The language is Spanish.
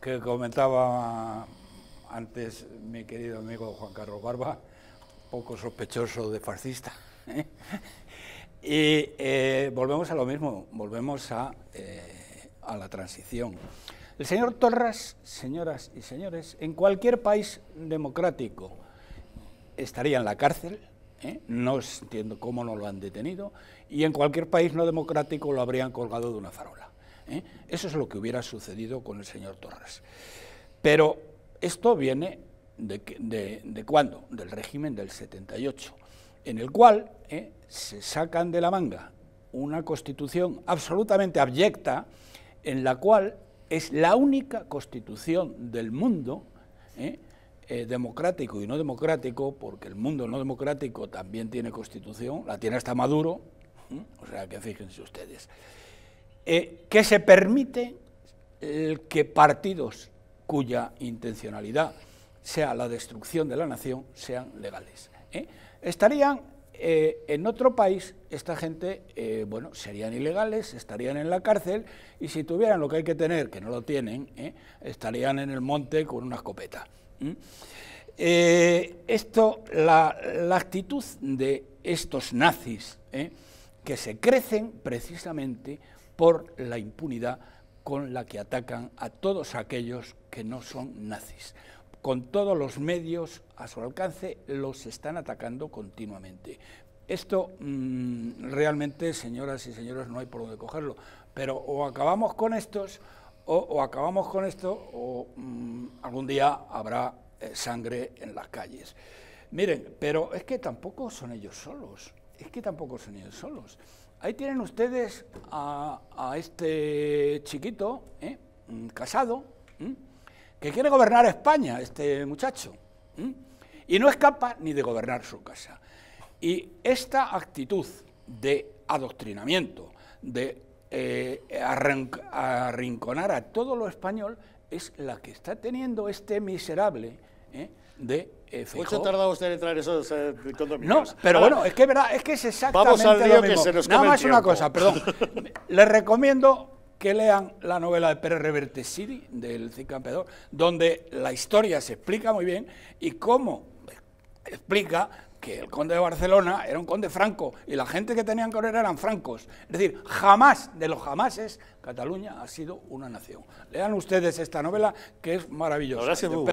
que comentaba antes mi querido amigo Juan Carlos Barba, poco sospechoso de fascista. ¿eh? y eh, volvemos a lo mismo, volvemos eh, a, la transición. El señor Torras, señoras y señores, en cualquier país democrático estaría en la cárcel, no entiendo cómo no lo han detenido, y en cualquier país no democrático lo habrían colgado de una farola. ¿eh? Eso es lo que hubiera sucedido con el señor Torres. Pero esto viene de, cuándo? Del régimen del 78, en el cual ¿eh? se sacan de la manga una constitución absolutamente abyecta, en la cual es la única constitución del mundo ¿eh? democrático y no democrático, porque el mundo no democrático también tiene constitución, la tiene hasta Maduro, o sea que fíjense ustedes. Eh, que se permite que partidos cuya intencionalidad sea la destrucción de la nación sean legales. ¿eh? Estarían eh, en otro país, esta gente, bueno, serían ilegales, estarían en la cárcel y si tuvieran lo que hay que tener, que no lo tienen, estarían en el monte con una escopeta. esto, la, actitud de estos nazis, que se crecen precisamente por la impunidad con la que atacan a todos aquellos que no son nazis. Con todos los medios a su alcance los están atacando continuamente. Esto mm, realmente, señoras y señores, no hay por dónde cogerlo. Pero o acabamos con estos, o, acabamos con esto, o mm, algún día habrá eh, sangre en las calles. Miren, pero es que tampoco son ellos solos. Es que tampoco son ellos solos. Ahí tienen ustedes a, este chiquito, ¿eh? mm, casado, que quiere gobernar España, este muchacho, y no escapa ni de gobernar su casa. Y esta actitud de adoctrinamiento, de eh, arrinconar a todo lo español, es la que está teniendo este miserable ¿eh? de eh, ¿Cuánto ha usted en esos No, pero bueno, es que es que exactamente vamos se Nada más una cosa, perdón. Les recomiendo que lean la novela de Pérez Reverte Siri, del Cicampedor, donde la historia se explica muy bien y cómo explica que el conde de Barcelona era un conde franco y la gente que tenían que él eran francos. Es decir, jamás de los jamases Cataluña ha sido una nación. Lean ustedes esta novela que es maravillosa.